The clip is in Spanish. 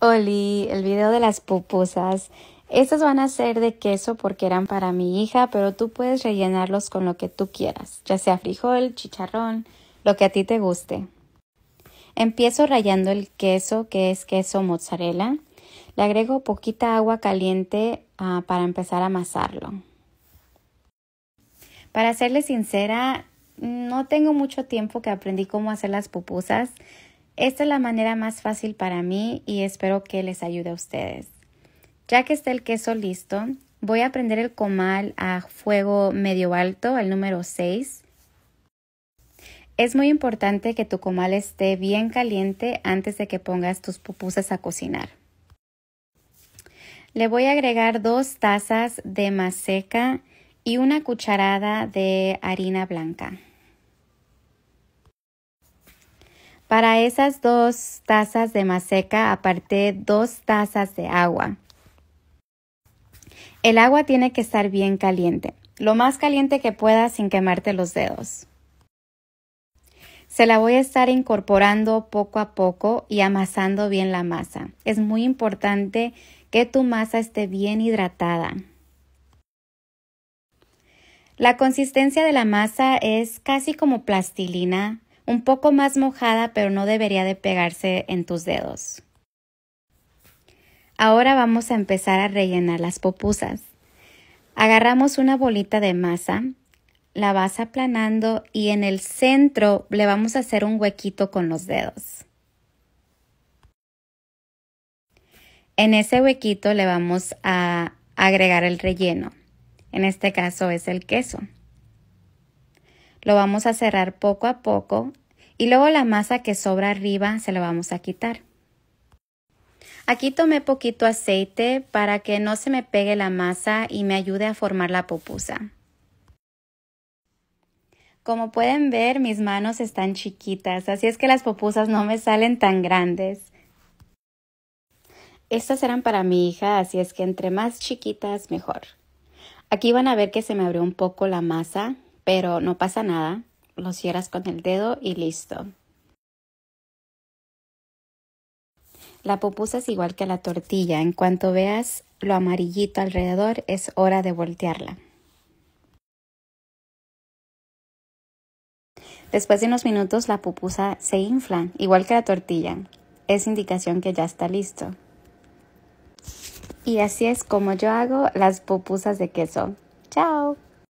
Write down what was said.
Oli, el video de las pupusas. Estas van a ser de queso porque eran para mi hija, pero tú puedes rellenarlos con lo que tú quieras, ya sea frijol, chicharrón, lo que a ti te guste. Empiezo rayando el queso, que es queso mozzarella. Le agrego poquita agua caliente ah, para empezar a amasarlo. Para serle sincera, no tengo mucho tiempo que aprendí cómo hacer las pupusas. Esta es la manera más fácil para mí y espero que les ayude a ustedes. Ya que está el queso listo, voy a prender el comal a fuego medio alto, el número 6. Es muy importante que tu comal esté bien caliente antes de que pongas tus pupusas a cocinar. Le voy a agregar dos tazas de maseca y una cucharada de harina blanca. Para esas dos tazas de maseca aparté dos tazas de agua. El agua tiene que estar bien caliente, lo más caliente que pueda sin quemarte los dedos. Se la voy a estar incorporando poco a poco y amasando bien la masa. Es muy importante que tu masa esté bien hidratada. La consistencia de la masa es casi como plastilina, un poco más mojada, pero no debería de pegarse en tus dedos. Ahora vamos a empezar a rellenar las popusas. Agarramos una bolita de masa, la vas aplanando y en el centro le vamos a hacer un huequito con los dedos. En ese huequito le vamos a agregar el relleno. En este caso es el queso. Lo vamos a cerrar poco a poco y luego la masa que sobra arriba se la vamos a quitar. Aquí tomé poquito aceite para que no se me pegue la masa y me ayude a formar la pupusa. Como pueden ver, mis manos están chiquitas, así es que las pupusas no me salen tan grandes. Estas eran para mi hija, así es que entre más chiquitas mejor. Aquí van a ver que se me abrió un poco la masa, pero no pasa nada. Lo cierras con el dedo y listo. La pupusa es igual que la tortilla. En cuanto veas lo amarillito alrededor, es hora de voltearla. Después de unos minutos la pupusa se infla, igual que la tortilla. Es indicación que ya está listo. Y así es como yo hago las pupusas de queso. ¡Chao!